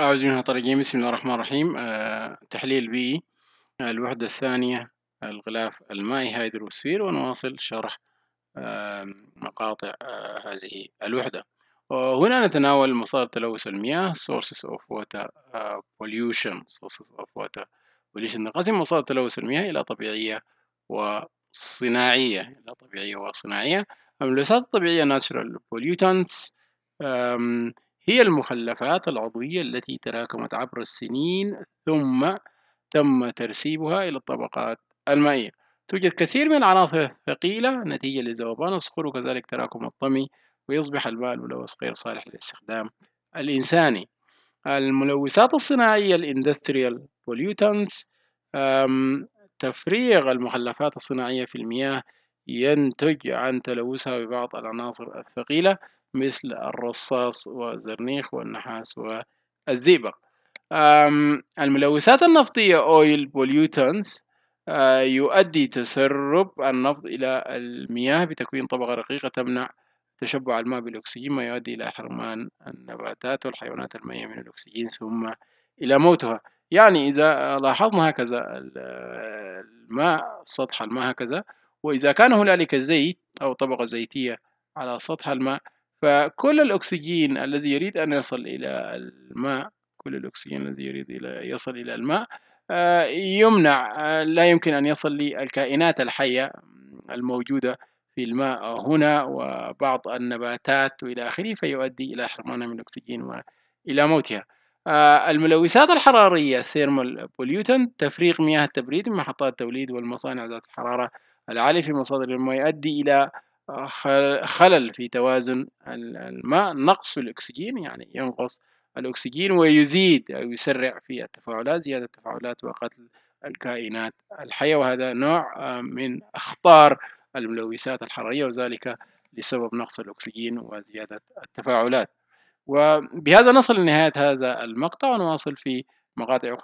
أعوذ بالله من بسم الله الرحمن الرحيم أه تحليل بي آه، الوحدة الثانية الغلاف المائي هيدروسفير ونواصل شرح أه مقاطع أه هذه الوحدة وهنا نتناول مصادر تلوث المياه sources of water آه، pollution sources of water pollution نقسم مصادر تلوث المياه إلى طبيعية وصناعية إلى طبيعية وصناعية الملوثات الطبيعية natural pollutants هي المخلفات العضوية التي تراكمت عبر السنين ثم تم ترسيبها إلى الطبقات المائية توجد كثير من العناصر الثقيلة نتيجة لذوبان الصخور وكذلك تراكم الطمي ويصبح الماء الملوث غير صالح للاستخدام الإنساني الملوثات الصناعية الاندستريال بوليوتانس تفريغ المخلفات الصناعية في المياه ينتج عن تلوثها ببعض العناصر الثقيلة مثل الرصاص والزرنيخ والنحاس والزئبق الملوثات النفطية oil pollutants يؤدي تسرب النفط إلى المياه بتكوين طبقة رقيقة تمنع تشبع الماء بالأكسجين ما يؤدي إلى حرمان النباتات والحيوانات المائية من الأكسجين ثم إلى موتها يعني إذا لاحظنا هكذا الماء سطح الماء هكذا وإذا كان هنالك زيت أو طبقة زيتية على سطح الماء فكل الأكسجين الذي يريد أن يصل إلى الماء كل الأكسجين الذي يريد إلى يصل إلى الماء آه، يمنع آه، لا يمكن أن يصل للكائنات الحية الموجودة في الماء هنا وبعض النباتات وإلى آخره فيؤدي إلى حرمانها من الأكسجين وإلى موتها آه، الملوثات الحرارية thermal pollutant تفريغ مياه التبريد من محطات التوليد والمصانع ذات الحرارة العالي في مصادر الماء يؤدي إلى خلل في توازن الماء نقص في الأكسجين يعني ينقص الأكسجين ويزيد أو يسرع في التفاعلات زيادة التفاعلات وقتل الكائنات الحية وهذا نوع آه، من أخطار الملوثات الحرارية وذلك لسبب نقص الأكسجين وزيادة التفاعلات وبهذا نصل لنهاية هذا المقطع ونواصل في مقاطع أخرى